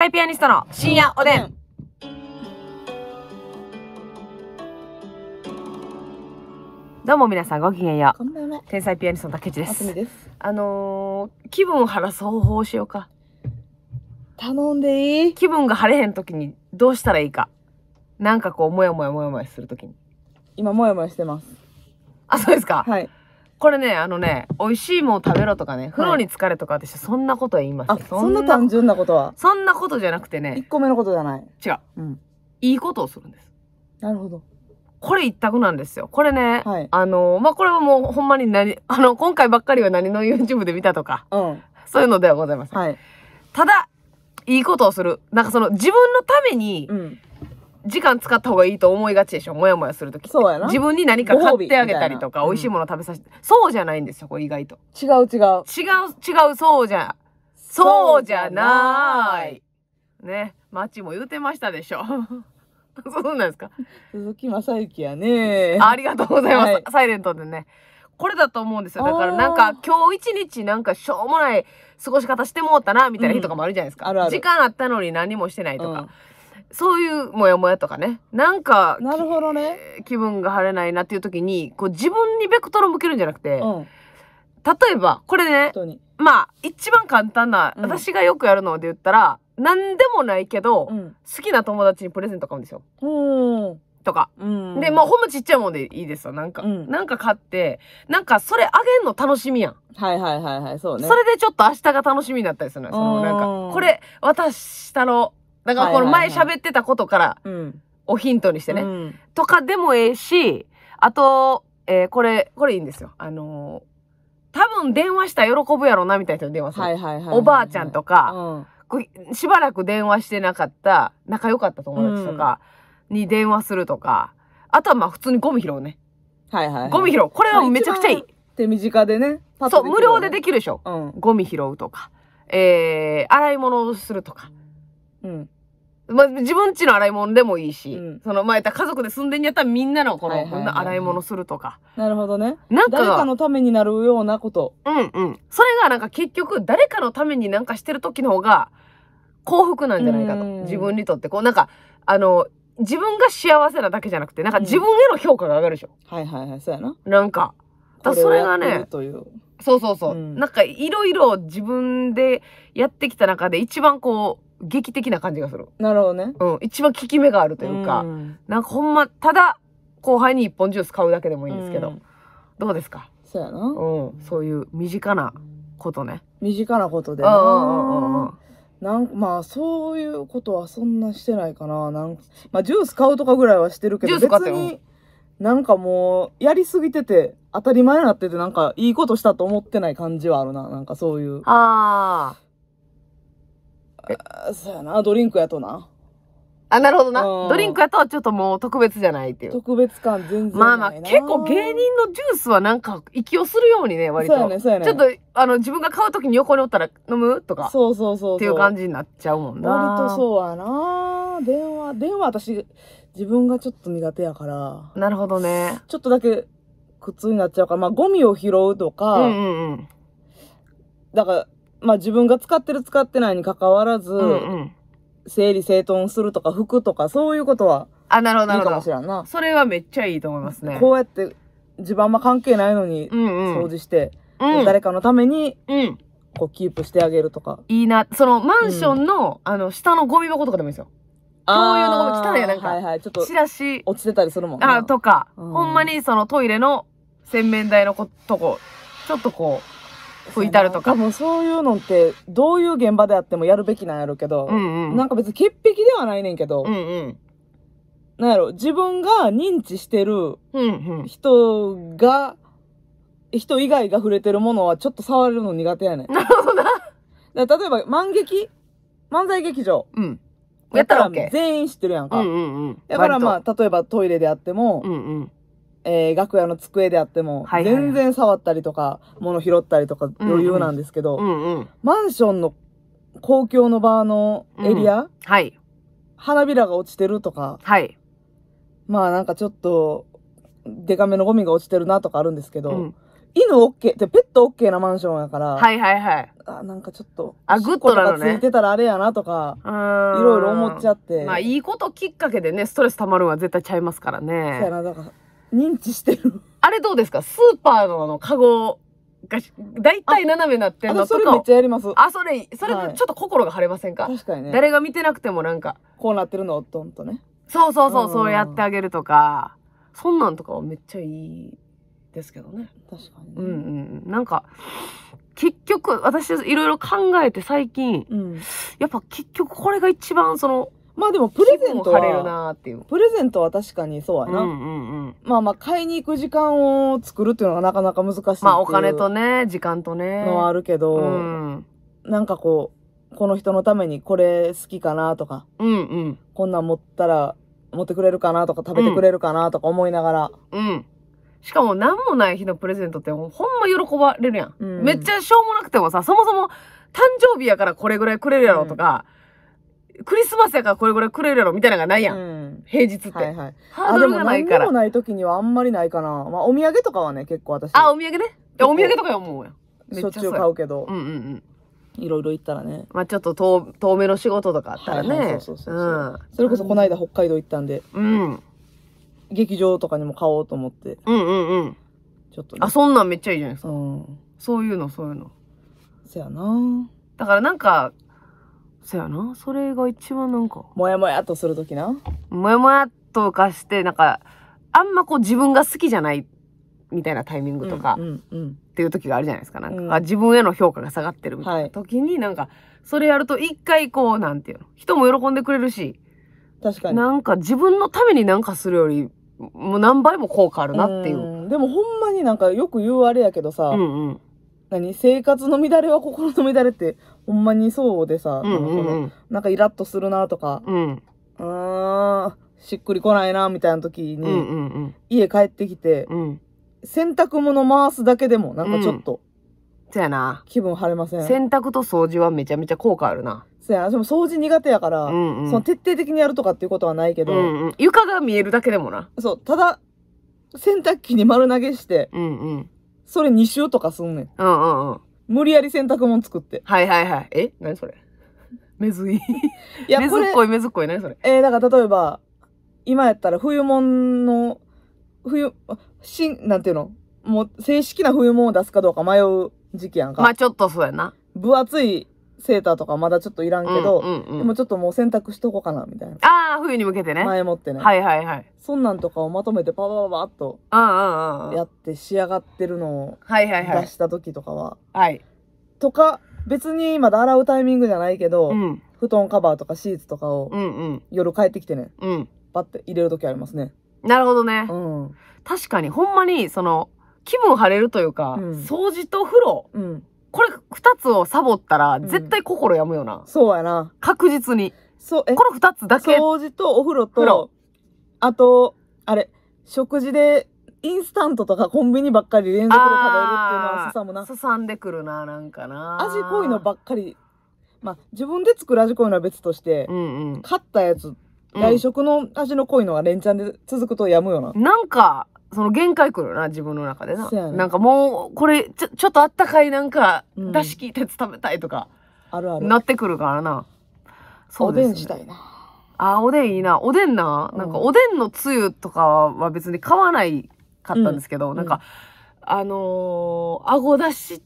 はい、ピアニストの深夜おでん。どうも皆さんごきげんよこんばんはう。。天才ピアニストの竹内ですです。あのー、気分を晴らす方法をしようか。頼んでいい気分が晴れへん時にどうしたらいいか。なんかこう、もやもやもやもやする時に。今、もやもやしてます。あ、そうですか。はい。これね、あのね、美味しいもん食べろとかね、風呂に疲れとか私そんなことは言いまた、ん。あ、そんな単純なことは。そんなことじゃなくてね。1個目のことじゃない。違う。うん。いいことをするんです。なるほど。これ一択なんですよ。これね、はい、あの、まあ、これはもうほんまに何、あの、今回ばっかりは何の YouTube で見たとか、うん、そういうのではございません。はい、ただ、いいことをする。なんかその自分のために、うん、時間使った方がいいと思いがちでしょ、もやもやするとき。そうやな。自分に何か買ってあげたりとか、美味しいもの食べさせて、うん、そうじゃないんですよ、これ意外と。違う違う。違う、違う、そうじゃ、そうじゃない。ね、マッチも言うてましたでしょ。そうなんですか鈴木正之やねあ。ありがとうございます、はい、サイレントでね。これだと思うんですよ。だからなんか今日一日なんかしょうもない過ごし方してもうたな、みたいな日とかもあるじゃないですか。うん、あるある時間あったのに何もしてないとか。うんそういうモヤモヤとかね。なんか、なるほどね。気分が晴れないなっていう時に、こう自分にベクトル向けるんじゃなくて、うん、例えば、これね、まあ、一番簡単な、うん、私がよくやるので言ったら、何でもないけど、うん、好きな友達にプレゼント買うんですよ。とか。で、まあ、ほんまちっちゃいもんでいいですよ。なんか、うん、なんか買って、なんかそれあげんの楽しみやん。はいはいはいはい、そうね。それでちょっと明日が楽しみになったりするのよ。そのなんか、これ、私、したの、だからこの前喋ってたことからをヒントにしてね。とかでもええし、あと、えー、これ、これいいんですよ。あのー、多分電話したら喜ぶやろなみたいな人に電話する。はいはいはい、はい、おばあちゃんとか、うん、しばらく電話してなかった、仲良かった友達とかに電話するとか、うん、あとはまあ普通にゴミ拾うね。はいはい、はい、ゴミ拾う。これはめちゃくちゃいい。手短でね。そう、無料でできるでしょ。うん、ゴミ拾うとか、えー、洗い物をするとか。うん。まあ、自分ちの洗い物でもいいし、うん、その、まあ、家族で住んでんやったらみんなのこの、こんな洗い物するとか。なるほどね。なんか。誰かのためになるようなこと。うんうん。それがなんか結局、誰かのためになんかしてる時の方が幸福なんじゃないかと。自分にとって。こう、なんか、あの、自分が幸せなだけじゃなくて、なんか自分への評価が上がるでしょ。うん、はいはいはい、そうやな。なんか。だそれがね。そうそうそう。うん、なんか、いろいろ自分でやってきた中で一番こう、劇的な感じがする。なるほどね。うん。一番効き目があるというか、うん、なんかほんま、ただ、後輩に一本ジュース買うだけでもいいんですけど、うん、どうですかそうやな。うん。そういう身近なことね。身近なことで、うんうんうんなんまあそういうことはそんなしてないかななんまあジュース買うとかぐらいはしてるけど別になんかもうやりすぎてて当たり前になっててなんかいいことしたと思ってない感じはあるななんかそういうああそうやな、ドリンクやとな。あ、なるほどな。ドリンクやとちょっともう特別じゃないっていう。特別感全然まあまあ、結構芸人のジュースはなんか、息をするようにね、割と。そうやね、そうやね。ちょっと、あの、自分が買うときに横におったら飲むとか。そうそうそうっていう感じになっちゃうもんな。割とそうやな。電話、電話私、自分がちょっと苦手やから。なるほどね。ちょっとだけ苦痛になっちゃうから、まあ、ゴミを拾うとか。うんうんうん。だから、まあ自分が使ってる使ってないに関わらず、うんうん、整理整頓するとか服とかそういうことはあ、なるほど、いいかもしれんな。それはめっちゃいいと思いますね。こうやって、自分は関係ないのに、掃除して、うんうん、誰かのために、うん、こう、キープしてあげるとか。いいな。その、マンションの、うん、あの、下のゴミ箱とかでもいいですよ。共有のゴミ汚いやなんか。はいはい、ちょっと。チラシ。落ちてたりするもんあ、とか、うん、ほんまにそのトイレの洗面台のとこ、ちょっとこう、拭いたるとか。そういうのって、どういう現場であってもやるべきなんやろうけど、うんうん、なんか別に潔癖ではないねんけど、うんうん、なんやろ、自分が認知してる人が、人以外が触れてるものはちょっと触れるの苦手やねん。なるほどな。例えば、万劇漫才劇場。うん。やったら全員知ってるやんか。うんうんうん、だからまあ、例えばトイレであっても、うんうん、えー、楽屋の机であっても、はいはい全然触ったりとか、物拾ったりとか余裕なんですけど、うんうん。マンションの公共の場のエリア、はい。花びらが落ちてるとか、はい。まあなんかちょっと、デカめのゴミが落ちてるなとかあるんですけど、うん犬 OK ってペット OK なマンションやから、はいはいはい。あなんかちょっと、あグッドなのとついてたらあれやなとか、いいろいろ思っちゃって。まあいいこときっかけでね、ストレス溜まるのは絶対ちゃいますからそうやね。な、だから、認知してる。あれどうですかスーパーのあの、カゴが、だいたい斜めなってんのとか。それめっちゃやります。あ、それ、それちょっと心が晴れませんか、はい、確かにね。誰が見てなくてもなんか。こうなってるのをドンとね。そうそうそう、そうやってあげるとか。そんなんとかはめっちゃいいですけどね。確かに、ね、うんうん。なんか、結局、私いろいろ考えて最近、うん、やっぱ結局これが一番その、まあでもプレゼントは、れるなっていう。プレゼントは確かにそうやな。うんうんうん。まあまあ買いに行く時間を作るっていうのがなかなか難しいまあお金とね、時間とね。のはあるけど、うん、なんかこう、この人のためにこれ好きかなとか、うんうん。こんなん持ったら、持ってくれるかなとか食べてくれるかなとか思いながら。うん、うんしかも何もない日のプレゼントってほんま喜ばれるやん。うん、めっちゃしょうもなくてもさ、そもそも誕生日やからこれぐらいくれるやろとか、うんクリスマスやからこれぐらいくれるやろみたいなのがないやん。ん。平日って。はいはい。ハードルがないかあ、でも何らも。ない時にはあんまりないかな。まあ、お土産とかはね、結構私、あ、お土産ね。いや、お土産とかや思うやん。めしょっちゅう買う。けど、うんうんうん。いろいろ行ったらね。まあちょっと遠、遠目の仕事とかあったらはいはねい。そうそうそうそうそれこそこの間北海道行ったんで、うん。うん。劇場とかにも買おうと思って、うんうんうん。ちょっとねあ、。そんなんめっちゃいいじゃないですか。うん。そういうの、そういうの。せやなだからなんか、そやな。それが一番なんか。もやもやとする時な。もやもやとかして、なんか、あんまこう自分が好きじゃないみたいなタイミングとか、っていう時があるじゃないですか。なんか、自分への評価が下がってるみたいな時に、なんか、それやると一回こう、なんていうの。人も喜んでくれるし。確かに。なんか自分のためになんかするより、もう何倍も効果あるなっていう。うでもほんまになんかよく言うあれやけどさ、うんうん何生活の乱れは心の乱れってほんまにそうでさ、うなんかイラッとするなとか、うん、あしっくりこないなみたいな時に、家帰ってきて、うん、洗濯物回すだけでもなんかちょっと、そやな気分晴れません洗濯と掃除はめちゃめちゃ効果あるなそやなでも掃除苦手やから、うんうん、その徹底的にやるとかっていうことはないけど、うんうん、床が見えるだけでもなそうただ洗濯機に丸投げして、うんうんそれ2周とかすんねん。うんうんうん。無理やり洗濯物作って。はいはいはい。え何それめずい。いめずっこいめずっこい。何それえー、だから例えば、今やったら冬物の、冬、しん、なんていうのもう正式な冬物を出すかどうか迷う時期やんか。まあちょっとそうやな。分厚いセーターとかまだちょっといらんけど、うんうんうんでもちょっともう洗濯しとこうかな、みたいな。ああ、冬に向けてね。前もってね。はいはい。はい。そんなんとかをまとめてパパパパッとうんうんうん。やって仕上がってるのをはいはいは出した時とかは、はい。とか、別にまだ洗うタイミングじゃないけど、うん。布団カバーとかシーツとかをうん夜帰ってきてね、うん。パッて入れる時ありますね。なるほどね。うん。確かに、ほんまに、その、気分晴れるというか、うん掃除と風呂うん。これ二つをサボったら、絶対心やむよな。そうやな。確実に。そう、えこの二つだけ。掃除とお風呂と、呂あと、あれ、食事で、インスタントとかコンビニばっかり連続で食べるっていうのはすさむな。すさんでくるな、なんかな。味濃いのばっかり。まあ、自分で作る味濃いのは別として、うんうん、買ったやつ、外食の味の濃いのは連チャンで続くとやむよな。うん、なんか、その限界くるな、自分の中でな。そうやねなんかもう、これ、ちょ、ちょっとあったかいなんか、出し切いて食べたいとか、あるある。なってくるからな。そうおでんす、時な。あ、おでんいいな。おでんな、なんかおでんのつゆとかは別に買わないかったんですけど、うんなんか、あのー、あごだし、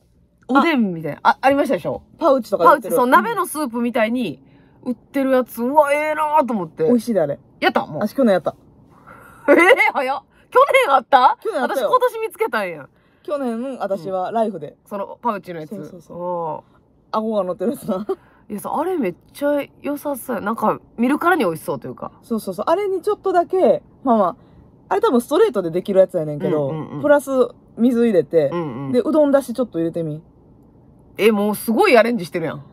おでんみたいな、あありましたでしょパウチとかパウてチ、そう、鍋のスープみたいに売ってるやつ、うわ、ええなと思って美。味しいだね。れ。やったもう。あ、しくのやった。ええ早っ。去年あった去年あった私今年見つけたんや去年私はライフで、そのパウチのやつそうそうそ顎が乗ってるやつないやさあれめっちゃ良さそうやなんか見るからに美味しそうというかそうそうそうあれにちょっとだけまあまああれ多分ストレートでできるやつやねんけど、うんうんうんプラス水入れてう、んうんでうどんだしちょっと入れてみえもうすごいアレンジしてるやん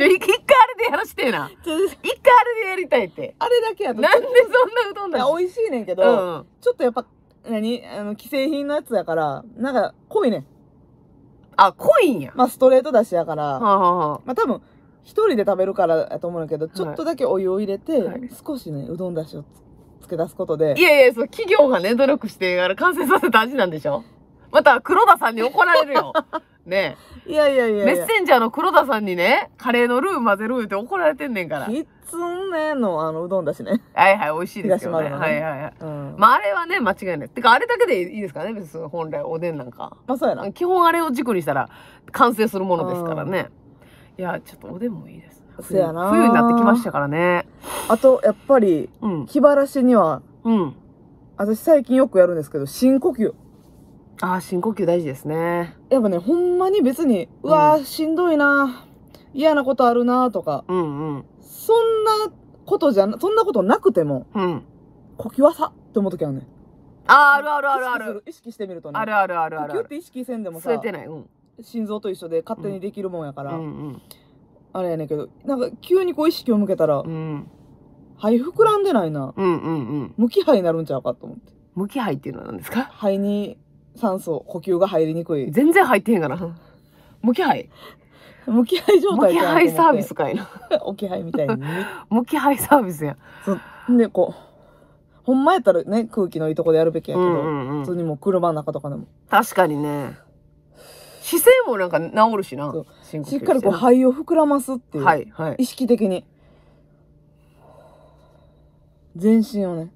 ちょ、一回あれでやらしてえな。一回あれでやりたいって。あれだけやと。なんでそんなうどんだ美味しいねんけど、うんちょっとやっぱ、何あの、既製品のやつやから、なんか、濃いねん。あ、濃いんや。まあ、ストレートだしやから、はあはあ、まあ、多分、一人で食べるからやと思うけど、ちょっとだけお湯を入れて、はい、少しね、うどんだしをつけ出すことで。いやいや、そう、企業がね、努力して、あれ、完成させた味なんでしょまた、黒田さんに怒られるよ。ねいやいやいやメッセンジャーの黒田さんにね、カレーのルー混ぜるって怒られてんねんから。キツネのあのうどんだしね。はいはい、美味しいですよね。はいはいはい。うん。まあ、あれはね、間違いない。てか、あれだけでいいですからね、別に本来おでんなんか。まあ、そうやな。基本あれを軸にしたら完成するものですからね。いや、ちょっとおでんもいいですやな冬になってきましたからね。あと、やっぱり、うん。気晴らしには、うん。私最近よくやるんですけど、深呼吸。ああ、深呼吸大事ですね。やっぱね、ほんまに別に、うわー、しんどいな嫌なことあるなとか、うんうん。そんなことじゃな、そんなことなくても、うん。呼吸はさって思う時あるねああ、あるあるあるある。意識意識してみるとね。あるあるあるある呼吸あってる。意識せんでも吸えて、ない。うん。心臓と一緒で勝手にできるもんやかうら、んあれやねんけど、なんか急にこう意識を向けたら、うん。肺膨らんでないな。うんうんうん。無気肺になるんちゃうかと思って。無気肺っていうのは何ですか肺に酸素呼吸が入りにくい全然入ってへんから無気配無気配状無気配サービスかいな。お気配みたいにね 無気配サービスや。そでこうほんまやったらね空気のいいとこでやるべきやけど、んうん普通にもう車の中とかでも確かにね。姿勢もなんか治るしなしっかりこう肺を膨らますっていう、はいはい。意識的に全身をね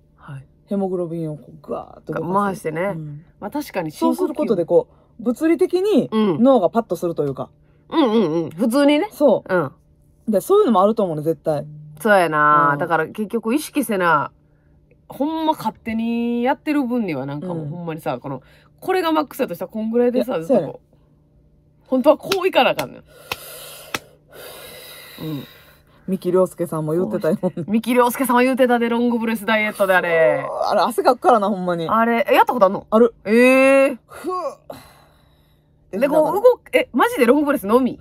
ヘモグロビンをこうガーッと回してね、うんまあ確かにそうすることでこう物理的に脳がパッとするというか、うんうんうん普通にねそううんでそういうのもあると思うね絶対そうやな、うんだから結局意識せなほんま勝手にやってる分にはなんかもうほんまにさ、このこれがマックスだとしたらこんぐらいでさやずっとこう本当はこういかなあかんのよ、うん、三木亮介さんも言ってたよ。三木亮介さんも言ってたで、ロングブレスダイエットであれ。あれ、汗かくからな、ほんまに。あれ、えやったことあんのある。ええー。ふぅ。で、こう、動く、え、マジでロングブレスのみ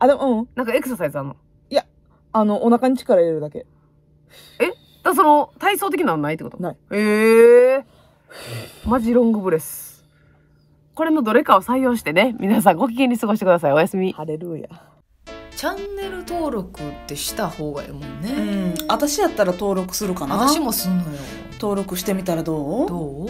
あ、でも、うん。なんかエクササイズあんのいや、あの、お腹に力入れるだけ。えだその、体操的なのないってことない。ええー。マジロングブレス。これのどれかを採用してね、皆さんご機嫌に過ごしてください。おやすみ。ハレルーヤ。チャンネル登録ってした方がいいもんね、うん、私やったら登録するかな私もすんのよ登録してみたらどうどう